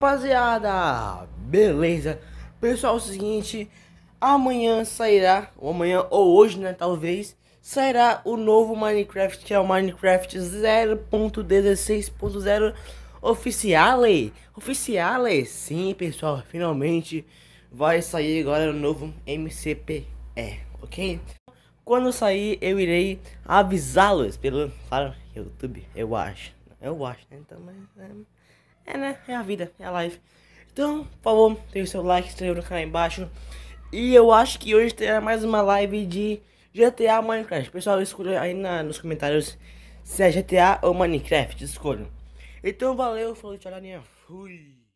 Rapaziada, beleza? Pessoal, é o seguinte, amanhã sairá, ou amanhã ou hoje, né, talvez, sairá o novo Minecraft, que é o Minecraft 0.16.0 Oficiale. Oficiale, sim, pessoal, finalmente vai sair agora o novo MCPE, ok? Quando sair, eu irei avisá-los pelo, claro, YouTube, eu acho. Eu acho, né, então, mas... É... É, né? É a vida, é a live. Então, por favor, deixe seu like, inscreva no canal aí embaixo. E eu acho que hoje terá mais uma live de GTA Minecraft. Pessoal, escolha aí na, nos comentários se é GTA ou Minecraft. escolha. Então, valeu, falou, tchau, Aninha. Fui.